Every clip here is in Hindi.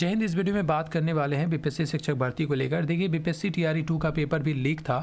जय हिंद इस वीडियो में बात करने वाले हैं बीपीएससी शिक्षक भर्ती को लेकर देखिए बीपीएससी टीआरई टू का पेपर भी लीक था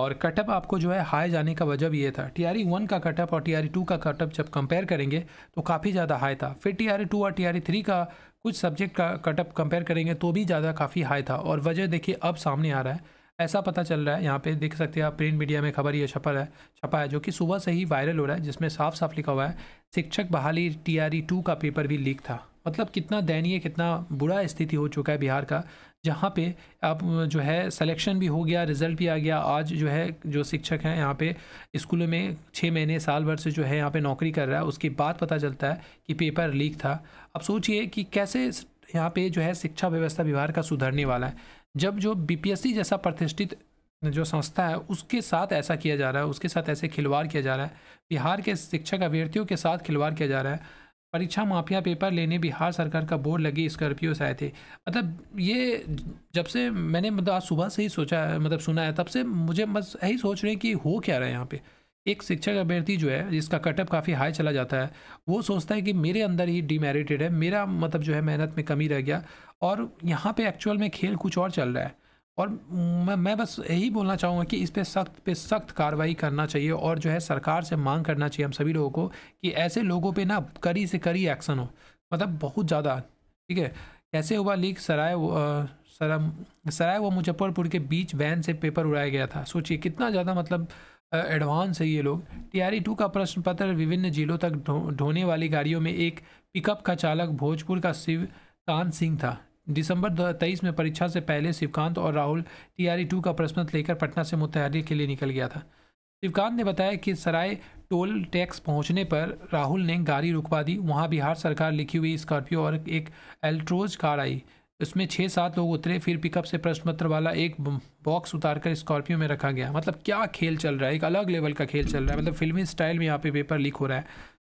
और कटअप आपको जो है हाई जाने का वजह भी ये था टीआरई वन का कटअप और टीआरई टू का कटअप जब कंपेयर करेंगे तो काफ़ी ज़्यादा हाई था फिर टीआरई टू और टीआरई थ्री का कुछ सब्जेक्ट का कटअप कंपेयर करेंगे तो भी ज़्यादा काफ़ी हाई था और वजह देखिए अब सामने आ रहा है ऐसा पता चल रहा है यहाँ पे देख सकते हैं आप प्रिंट मीडिया में खबर यह छपा है छपा है जो कि सुबह से ही वायरल हो रहा है जिसमें साफ साफ लिखा हुआ है शिक्षक बहाली टी आर टू का पेपर भी लीक था मतलब कितना दयनीय कितना बुरा स्थिति हो चुका है बिहार का जहाँ पे आप जो है सिलेक्शन भी हो गया रिज़ल्ट भी आ गया आज जो है जो शिक्षक हैं यहाँ पे स्कूलों में छः महीने साल भर से जो है यहाँ पे नौकरी कर रहा है उसके बाद पता चलता है कि पेपर लीक था अब सोचिए कि कैसे यहाँ पे जो है शिक्षा व्यवस्था बिहार का सुधरने वाला है जब जो बीपीएससी जैसा प्रतिष्ठित जो संस्था है उसके साथ ऐसा किया जा रहा है उसके साथ ऐसे खिलवाड़ किया जा रहा है बिहार के शिक्षक अभ्यर्थियों के साथ खिलवाड़ किया जा रहा है परीक्षा माफिया पेपर लेने बिहार सरकार का बोर्ड लगी स्कॉर्पियो से आए थे मतलब ये जब से मैंने मतलब आज सुबह से ही सोचा मतलब सुना है तब से मुझे बस यही सोच रहे हैं कि हो क्या रहा है यहाँ पर एक शिक्षक अभ्यर्थी जो है जिसका कटअप काफ़ी हाई चला जाता है वो सोचता है कि मेरे अंदर ही डीमेरिटेड है मेरा मतलब जो है मेहनत में कमी रह गया और यहाँ पे एक्चुअल में खेल कुछ और चल रहा है और मैं मैं बस यही बोलना चाहूँगा कि इस पे सख्त पे सख्त कार्रवाई करना चाहिए और जो है सरकार से मांग करना चाहिए हम सभी लोगों को कि ऐसे लोगों पर ना करी से करी एक्शन हो मतलब बहुत ज़्यादा ठीक है कैसे हुआ लीक सराय सरा सराय व मुजफ्फरपुर के बीच वैन से पेपर उड़ाया गया था सोचिए कितना ज़्यादा मतलब एडवांस है ये लोग टीआरई टू का प्रश्न पत्र विभिन्न जिलों तक ढोने वाली गाड़ियों में एक पिकअप का चालक भोजपुर का शिवकांत सिंह था दिसंबर 2023 में परीक्षा से पहले शिवकांत और राहुल टीआरई टू का प्रश्न लेकर पटना से मुतहरी के लिए निकल गया था शिवकांत ने बताया कि सराय टोल टैक्स पहुंचने पर राहुल ने गाड़ी रुकवा दी वहां बिहार सरकार लिखी हुई स्कॉर्पियो और एक एल्ट्रोज कार आई उसमें छः सात लोग उतरे फिर पिकअप से प्रश्न पत्र वाला एक बॉक्स उतारकर स्कॉर्पियो में रखा गया मतलब क्या खेल चल रहा है एक अलग लेवल का खेल चल रहा है मतलब फिल्मी स्टाइल में यहाँ पे पेपर लीक हो रहा है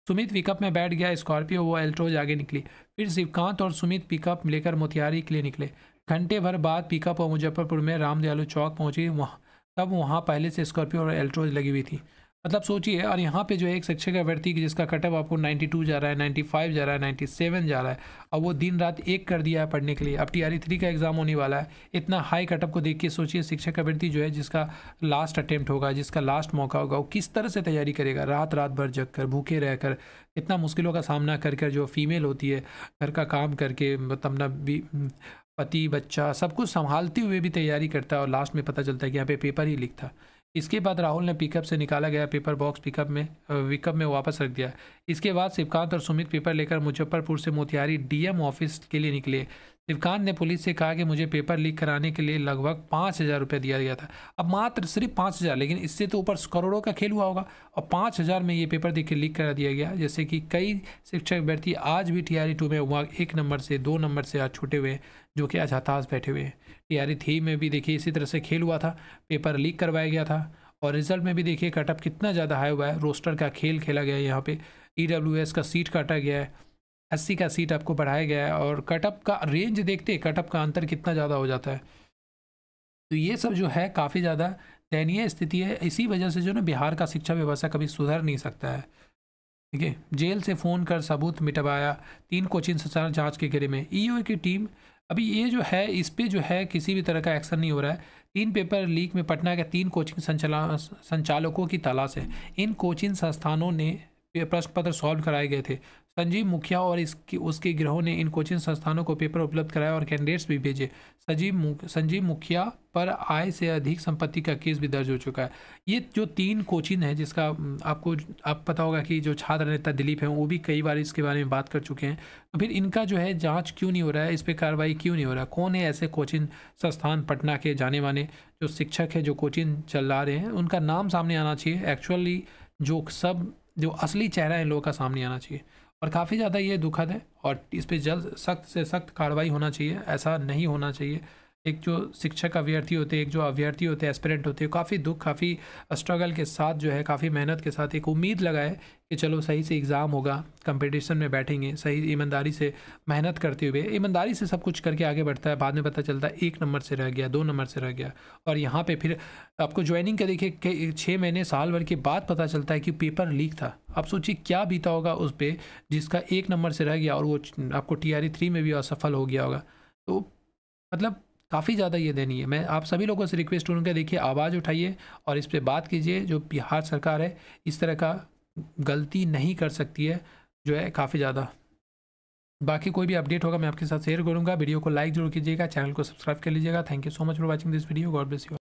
सुमित पिकअप में बैठ गया स्कॉर्पियो वो एल्ट्रोज आगे निकली फिर शिवकांत और सुमित पिकअप लेकर मोतिहारी के लिए निकले घंटे भर बाद पिकअप और मुजफ्फरपुर में रामदयालु चौक पहुँची वहाँ तब वहाँ पहले से स्कॉर्पियो और एल्ट्रोज लगी हुई थी मतलब सोचिए और यहाँ पे जो है एक शिक्षक अभ्यर्थी जिसका कटअप आपको 92 जा रहा है 95 जा रहा है 97 जा रहा है और वो दिन रात एक कर दिया है पढ़ने के लिए अब टी आर थ्री का एग्ज़ाम होने वाला है इतना हाई कटअप को देख के सोचिए शिक्षक अभ्यर्थी जो है जिसका लास्ट अटैम्प्ट होगा जिसका लास्ट मौका होगा वो किस तरह से तैयारी करेगा रात रात भर जग कर भूखे रहकर इतना मुश्किलों का सामना कर कर जो फीमेल होती है घर का काम करके मतलब अपना पति बच्चा सब कुछ संभालते हुए भी तैयारी करता है और लास्ट में पता चलता है कि यहाँ पे पेपर ही लिखता इसके बाद राहुल ने पिकअप से निकाला गया पेपर बॉक्स पिकअप में विकअप में वापस रख दिया इसके बाद शिवकांत और सुमित पेपर लेकर मुजफ्फरपुर से मोतिहारी डीएम ऑफिस के लिए निकले शिवकांत ने पुलिस से कहा कि मुझे पेपर लीक कराने के लिए लगभग पाँच हज़ार रुपया दिया गया था अब मात्र सिर्फ पाँच हज़ार लेकिन इससे तो ऊपर करोड़ों का खेल हुआ होगा और पाँच हज़ार में ये पेपर देख लीक करा दिया गया जैसे कि कई शिक्षक अभ्यर्थी आज भी टी आर टू में वहाँ एक नंबर से दो नंबर से आज छूटे हुए हैं जो कि आज हताश बैठे हुए हैं टी आर थ्री में भी देखिए इसी तरह से खेल हुआ था पेपर लीक करवाया गया था और रिजल्ट में भी देखिए कटअप कितना ज़्यादा हाई हुआ है रोस्टर का खेल खेला गया है यहाँ पर ई का सीट काटा गया है अस्सी का सीट आपको बढ़ाया गया है और कटअप का रेंज देखते कटअप का अंतर कितना ज़्यादा हो जाता है तो ये सब जो है काफ़ी ज़्यादा दयनीय स्थिति है इसी वजह से जो ना बिहार का शिक्षा व्यवस्था कभी सुधर नहीं सकता है ठीक है जेल से फ़ोन कर सबूत मिटवाया तीन कोचिंग संस्थान जाँच के घेरे में ई e की टीम अभी ये जो है इस पर जो है किसी भी तरह का एक्शन नहीं हो रहा है तीन पेपर लीक में पटना के तीन कोचिंग संचालकों की तलाश है इन कोचिंग संस्थानों ने प्रश्न पत्र सॉल्व कराए गए थे संजीव मुखिया और इसकी उसके ग्रहों ने इन कोचिंग संस्थानों को पेपर उपलब्ध कराया और कैंडिडेट्स भी भेजे संजीव संजीव मुखिया पर आय से अधिक संपत्ति का केस भी दर्ज हो चुका है ये जो तीन कोचिंग है जिसका आपको आप पता होगा कि जो छात्र नेता दिलीप हैं वो भी कई बार इसके बारे में बात कर चुके हैं तो फिर इनका जो है जाँच क्यों नहीं हो रहा है इस पर कार्रवाई क्यों नहीं हो रहा कौन है ऐसे कोचिंग संस्थान पटना के जाने माने जो शिक्षक है जो कोचिंग चला रहे हैं उनका नाम सामने आना चाहिए एक्चुअली जो सब जो असली चेहरा है लोगों का सामने आना चाहिए और काफ़ी ज़्यादा ये दुखद है और इस पर जल्द सख्त से सख्त कार्रवाई होना चाहिए ऐसा नहीं होना चाहिए एक जो शिक्षक अभ्यर्थी होते हैं एक जो अभ्यर्थी होते हैं एस्पिरेंट होते हैं काफ़ी दुख काफ़ी स्ट्रगल के साथ जो है काफ़ी मेहनत के साथ एक उम्मीद लगाए कि चलो सही से एग्ज़ाम होगा कंपटीशन में बैठेंगे सही ईमानदारी से मेहनत करते हुए ईमानदारी से सब कुछ करके आगे बढ़ता है बाद में पता चलता है एक नंबर से रह गया दो नंबर से रह गया और यहाँ पर फिर आपको ज्वाइनिंग का देखिए छः महीने साल भर के बाद पता चलता है कि पेपर लीक था आप सोचिए क्या बीता होगा उस पर जिसका एक नंबर से रह गया और वो आपको टी आर थ्री में भी असफल हो गया होगा तो मतलब काफ़ी ज़्यादा ये देनी है मैं आप सभी लोगों से रिक्वेस्ट करूँगा देखिए आवाज़ उठाइए और इस पर बात कीजिए जो बिहार सरकार है इस तरह का गलती नहीं कर सकती है जो है काफ़ी ज़्यादा बाकी कोई भी अपडेट होगा मैं आपके साथ शेयर करूँगा वीडियो को लाइक जरूर कीजिएगा चैनल को सब्सक्राइब कर लीजिएगा thank you so much for watching this video God bless you